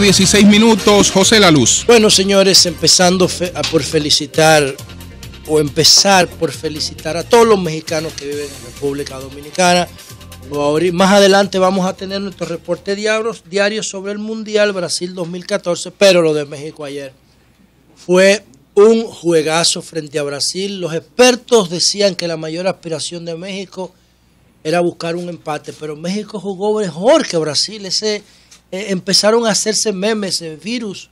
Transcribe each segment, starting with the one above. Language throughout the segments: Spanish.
16 minutos, José La Luz. Bueno, señores, empezando por felicitar o empezar por felicitar a todos los mexicanos que viven en República Dominicana. Más adelante vamos a tener nuestro reporte diario sobre el Mundial Brasil 2014, pero lo de México ayer fue un juegazo frente a Brasil. Los expertos decían que la mayor aspiración de México era buscar un empate, pero México jugó mejor que Brasil. Ese, eh, empezaron a hacerse memes, eh, virus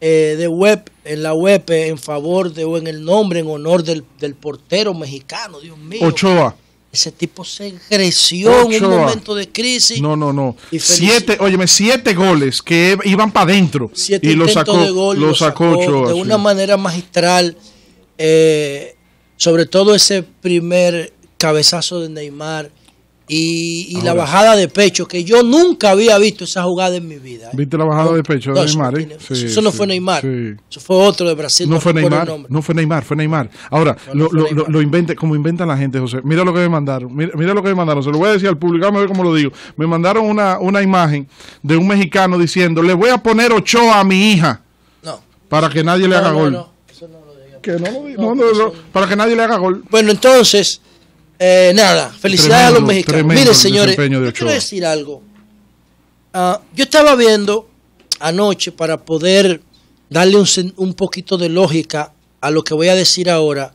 eh, de web, en la web, en favor de o en el nombre, en honor del, portero mexicano, Dios mío. Ochoa. Ese tipo se creció en un momento de crisis. No, no, no. Siete, óyeme, siete goles que e, iban para adentro. y los sacó, de sacó, Ochoa, de una manera magistral. sobre todo ese primer cabezazo de Neymar y, la bajada de pecho, que yo nunca había visto esa jugada en mi vida. ¿eh? ¿Viste la bajada de pecho de Neymar? Eh? Eso, no fue Neymar, eso fue otro de Brasil. No, fue Neymar, no fue Neymar, fue Neymar. Ahora, lo, lo, como inventan la gente, José, mira lo que me mandaron, mira, lo que me mandaron, se lo voy a decir al público, a ver cómo lo digo. Me mandaron una, imagen de un mexicano diciendo, le voy a poner ocho a mi hija para que nadie le haga gol. Eso no lo diga. Que no lo diga, para que nadie le haga gol. Bueno, entonces... Eh, nada, felicidades a los mexicanos. Mire, señores, quiero decir algo. Ah, yo estaba viendo anoche para poder darle un, un poquito de lógica a lo que voy a decir ahora.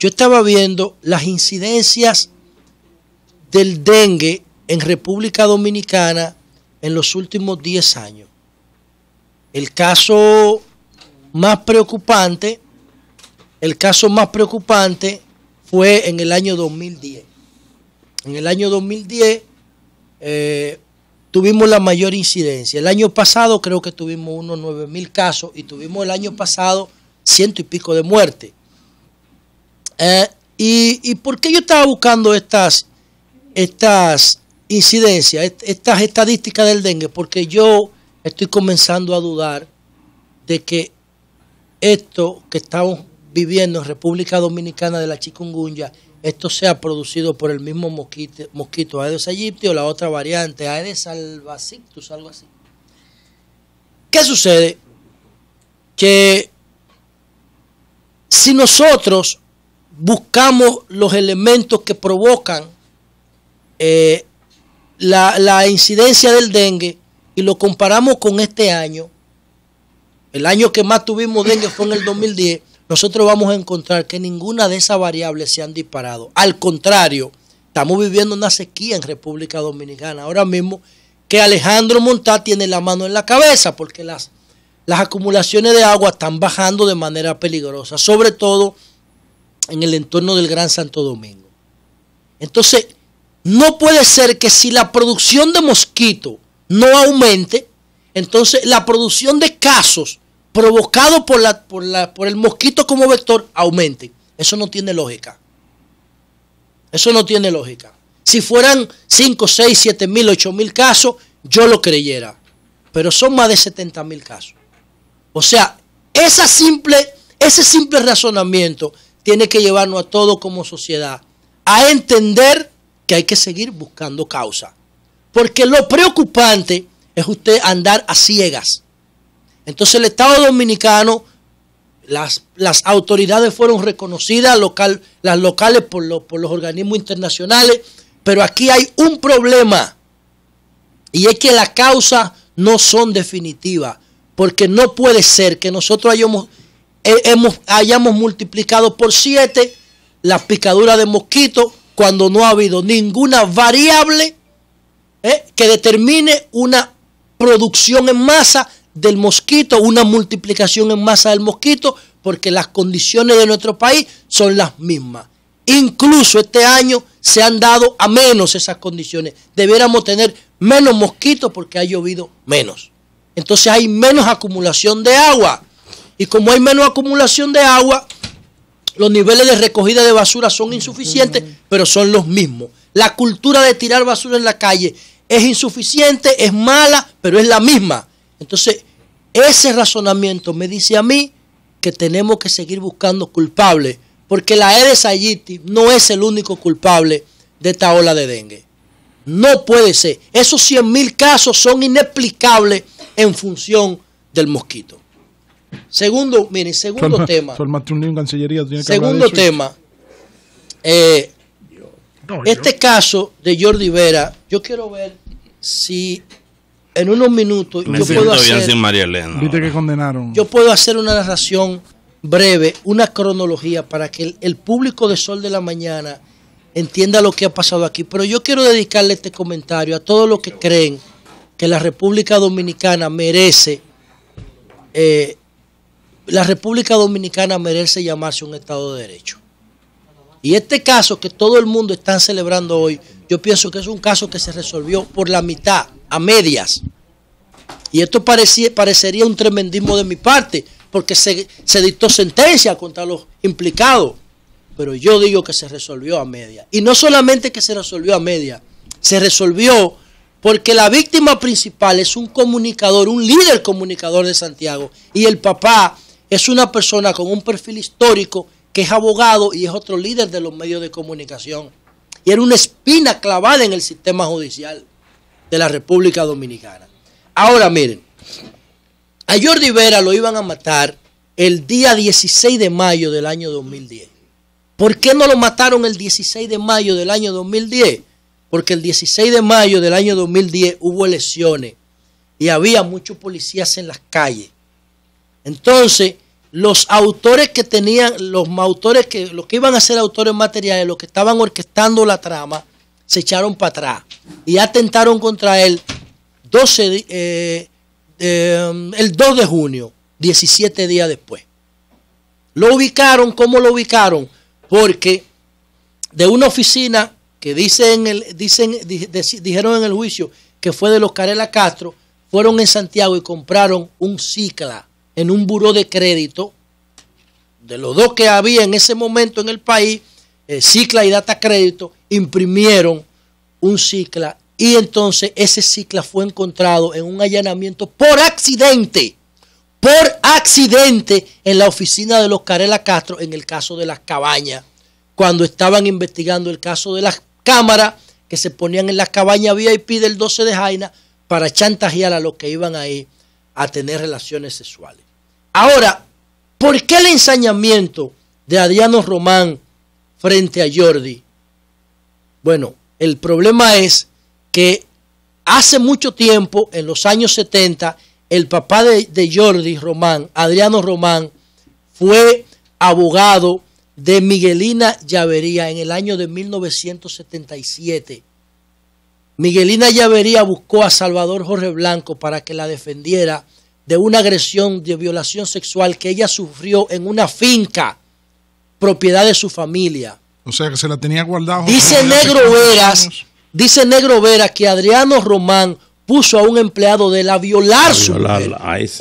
Yo estaba viendo las incidencias del dengue en República Dominicana en los últimos 10 años. El caso más preocupante, el caso más preocupante fue en el año 2010. En el año 2010 eh, tuvimos la mayor incidencia. El año pasado creo que tuvimos unos 9 mil casos y tuvimos el año pasado ciento y pico de muertes. Eh, y, y, por qué yo estaba buscando estas, estas incidencias, estas estadísticas del dengue? Porque yo estoy comenzando a dudar de que esto que estamos viviendo en República Dominicana de la chikungunya, esto sea producido por el mismo mosquito, mosquito Aedes aegypti o la otra variante, Aedes albacictus, algo así. ¿Qué sucede? Que si nosotros buscamos los elementos que provocan eh, la, la incidencia del dengue y lo comparamos con este año, el año que más tuvimos dengue fue en el 2010, nosotros vamos a encontrar que ninguna de esas variables se han disparado. Al contrario, estamos viviendo una sequía en República Dominicana ahora mismo que Alejandro Montá tiene la mano en la cabeza porque las, las acumulaciones de agua están bajando de manera peligrosa, sobre todo en el entorno del Gran Santo Domingo. Entonces, no puede ser que si la producción de mosquito no aumente, entonces la producción de casos provocado por, la, por, la, por el mosquito como vector aumente. Eso no tiene lógica. Eso no tiene lógica. Si fueran 5, 6, 7 mil, 8 mil casos, yo lo creyera. Pero son más de 70 mil casos. O sea, simple, ese simple razonamiento tiene que llevarnos a todos como sociedad a entender que hay que seguir buscando causa. Porque lo preocupante es usted andar a ciegas. Entonces el Estado dominicano, las, autoridades fueron reconocidas, local, las locales por, los organismos internacionales, pero aquí hay un problema y es que las causas no son definitivas, porque no puede ser que nosotros hayamos, hayamos multiplicado por siete la picadura de mosquito cuando no ha habido ninguna variable eh, que determine una producción en masa del mosquito, una multiplicación en masa del mosquito, porque las condiciones de nuestro país son las mismas. Incluso este año se han dado a menos esas condiciones. Debiéramos tener menos mosquitos porque ha llovido menos. Entonces hay menos acumulación de agua. Y como hay menos acumulación de agua, los niveles de recogida de basura son insuficientes, pero son los mismos. La cultura de tirar basura en la calle es insuficiente, es mala, pero es la misma. Entonces, ese razonamiento me dice a mí que tenemos que seguir buscando culpables, porque la Aedes aegypti no es el único culpable de esta ola de dengue. No puede ser. Esos 100.000 casos son inexplicables en función del mosquito. Segundo, miren, segundo tema. segundo tema. Eh, este caso de Jordi Vera, yo quiero ver si en unos minutos yo puedo hacer, Yo puedo hacer una narración breve, una cronología para que el, público de Sol de la Mañana entienda lo que ha pasado aquí. Pero yo quiero dedicarle este comentario a todos los que creen que la República Dominicana merece, eh, la República Dominicana merece llamarse un Estado de Derecho. Y este caso que todo el mundo está celebrando hoy, yo pienso que es un caso que se resolvió por la mitad, a medias. Y esto parecía, parecería un tremendismo de mi parte, porque se, se dictó sentencia contra los implicados. Pero yo digo que se resolvió a medias. Y no solamente que se resolvió a medias, se resolvió porque la víctima principal es un comunicador, un líder comunicador de Santiago. Y el papá es una persona con un perfil histórico que es abogado y es otro líder de los medios de comunicación. Y era una espina clavada en el sistema judicial de la República Dominicana. Ahora miren, a Jordi Vera lo iban a matar el día 16 de mayo del año 2010. ¿Por qué no lo mataron el 16 de mayo del año 2010? Porque el 16 de mayo del año 2010 hubo elecciones y había muchos policías en las calles. Entonces, los autores que tenían, los autores que, los que iban a ser autores materiales, los que estaban orquestando la trama, se echaron para atrás y atentaron contra él eh, eh, el 2 de junio, 17 días después. Lo ubicaron, ¿cómo lo ubicaron? Porque de una oficina que dicen, dicen dijeron en el juicio que fue de los Carela Castro, fueron en Santiago y compraron un cicla en un buró de crédito, de los dos que había en ese momento en el país, eh, Cicla y Data Crédito, imprimieron un Cicla y entonces ese Cicla fue encontrado en un allanamiento por accidente, por accidente en la oficina de los Carela Castro en el caso de las cabañas, cuando estaban investigando el caso de las cámaras que se ponían en las cabañas VIP del 12 de Jaina para chantajear a los que iban ahí a tener relaciones sexuales. Ahora, ¿por qué el ensañamiento de Adriano Román frente a Jordi? Bueno, el problema es que hace mucho tiempo, en los años 70, el papá de, Jordi Román, Adriano Román, fue abogado de Miguelina Llavería en el año de 1977. Miguelina Llavería buscó a Salvador Jorge Blanco para que la defendiera de una agresión de violación sexual que ella sufrió en una finca, propiedad de su familia. O sea que se la tenía guardada. Dice Negro Veras, dice Negro que Adriano Román puso a un empleado de la violar, su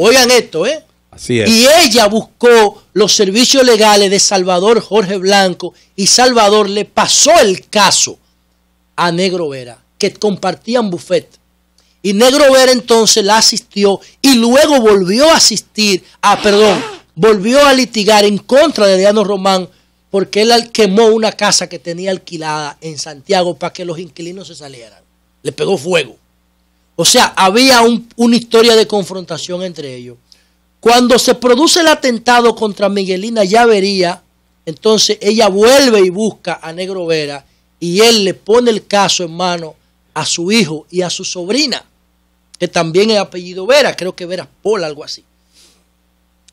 Oigan esto, ¿eh? Así es. Y ella buscó los servicios legales de Salvador Jorge Blanco y Salvador le pasó el caso a Negro Veras que compartían buffet. Y Negro Vera entonces la asistió y luego volvió a asistir, a perdón, volvió a litigar en contra de Diano Román porque él quemó una casa que tenía alquilada en Santiago para que los inquilinos se salieran. Le pegó fuego. O sea, había una historia de confrontación entre ellos. Cuando se produce el atentado contra Miguelina Llavería, entonces ella vuelve y busca a Negro Vera y él le pone el caso en mano a su hijo y a su sobrina, que también es apellido Vera, creo que Vera Pola, algo así.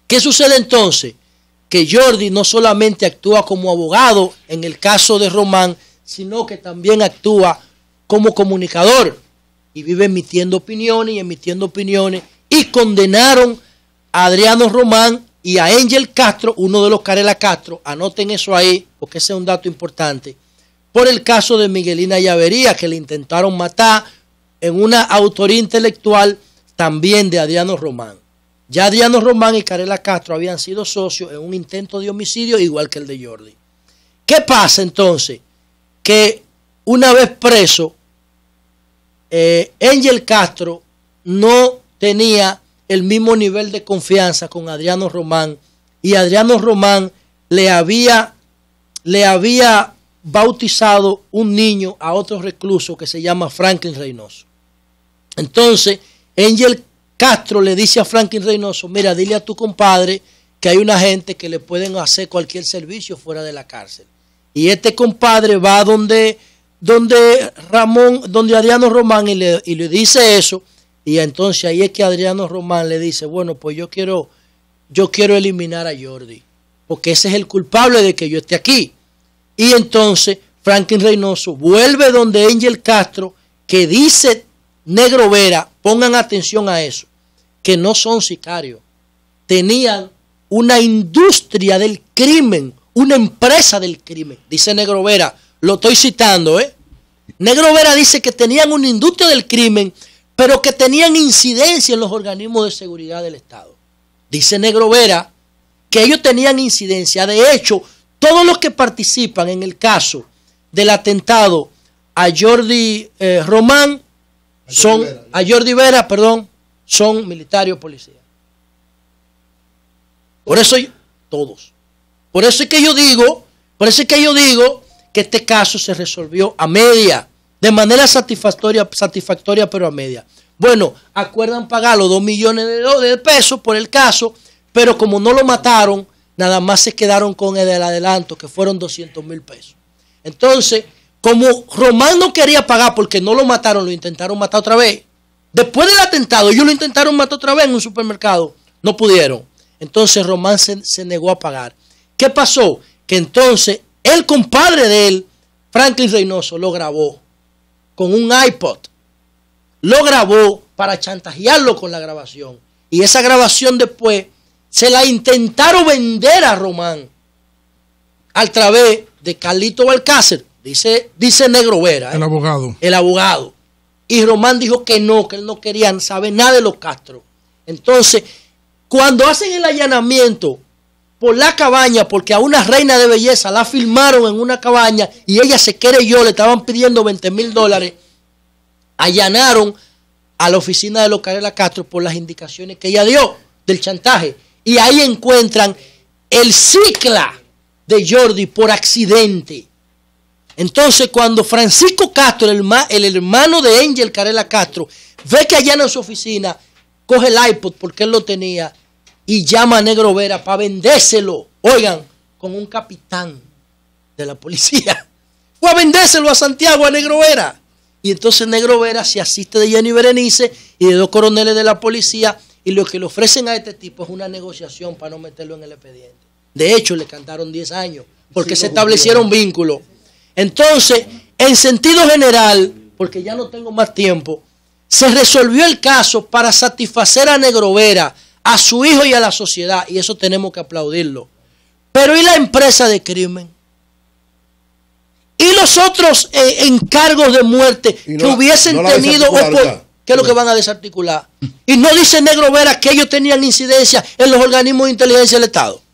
¿Qué sucede entonces? Que Jordi no solamente actúa como abogado en el caso de Román, sino que también actúa como comunicador y vive emitiendo opiniones y emitiendo opiniones y condenaron a Adriano Román y a Angel Castro, uno de los Carela Castro, anoten eso ahí porque ese es un dato importante por el caso de Miguelina Llavería, que le intentaron matar en una autoría intelectual también de Adriano Román. Ya Adriano Román y Carela Castro habían sido socios en un intento de homicidio igual que el de Jordi. ¿Qué pasa entonces? Que una vez preso, eh, Angel Castro no tenía el mismo nivel de confianza con Adriano Román y Adriano Román le había, le había bautizado un niño a otro recluso que se llama Franklin Reynoso. Entonces, Angel Castro le dice a Franklin Reynoso, mira, dile a tu compadre que hay una gente que le pueden hacer cualquier servicio fuera de la cárcel. Y este compadre va donde, donde Ramón, donde Adriano Román y le, y le dice eso. Y entonces ahí es que Adriano Román le dice, bueno, pues yo quiero, yo quiero eliminar a Jordi, porque ese es el culpable de que yo esté aquí. Y entonces Franklin Reynoso vuelve donde Angel Castro, que dice Negro Vera, pongan atención a eso, que no son sicarios. Tenían una industria del crimen, una empresa del crimen, dice Negro Vera. Lo estoy citando, ¿eh? Negro Vera dice que tenían una industria del crimen, pero que tenían incidencia en los organismos de seguridad del Estado. Dice Negro Vera que ellos tenían incidencia. De hecho, todos los que participan en el caso del atentado a Jordi eh, Román son, a Jordi Vera, perdón, son militares o policías. Por eso, todos. Por eso es que yo digo, por eso es que yo digo que este caso se resolvió a media, de manera satisfactoria, satisfactoria pero a media. Bueno, acuerdan pagar los 2 millones de pesos por el caso, pero como no lo mataron, nada más se quedaron con el adelanto, que fueron 200 mil pesos. Entonces, como Román no quería pagar porque no lo mataron, lo intentaron matar otra vez. Después del atentado, ellos lo intentaron matar otra vez en un supermercado, no pudieron. Entonces Román se, se negó a pagar. ¿Qué pasó? Que entonces el compadre de él, Franklin Reynoso, lo grabó con un iPod. Lo grabó para chantajearlo con la grabación. Y esa grabación después se la intentaron vender a Román a través de Carlito Balcácer, dice, dice Negro Vera. ¿eh? El abogado. El abogado. Y Román dijo que no, que él no quería saber nada de los Castro. Entonces, cuando hacen el allanamiento por la cabaña, porque a una reina de belleza la filmaron en una cabaña y ella se quiere yo, le estaban pidiendo 20 mil dólares, allanaron a la oficina de los Carela Castro por las indicaciones que ella dio del chantaje. Y ahí encuentran el cicla de Jordi por accidente. Entonces, cuando Francisco Castro, el, el hermano de Angel Carela Castro, ve que allá en su oficina coge el iPod porque él lo tenía y llama a Negro Vera para vendérselo. Oigan, con un capitán de la policía. Fue a vendérselo a Santiago, a Negro Vera. Y entonces Negro Vera se asiste de Jenny Berenice y de dos coroneles de la policía y lo que le ofrecen a este tipo es una negociación para no meterlo en el expediente. De hecho, le cantaron 10 años porque se establecieron vínculos. Entonces, en sentido general, porque ya no tengo más tiempo, se resolvió el caso para satisfacer a Negrovera, a su hijo y a la sociedad, y eso tenemos que aplaudirlo. Pero ¿y la empresa de crimen? ¿Y los otros eh, encargos de muerte que hubiesen tenido? ¿Qué es lo que van a desarticular? Y no dice Negro Vera que ellos tenían incidencia en los organismos de inteligencia del Estado.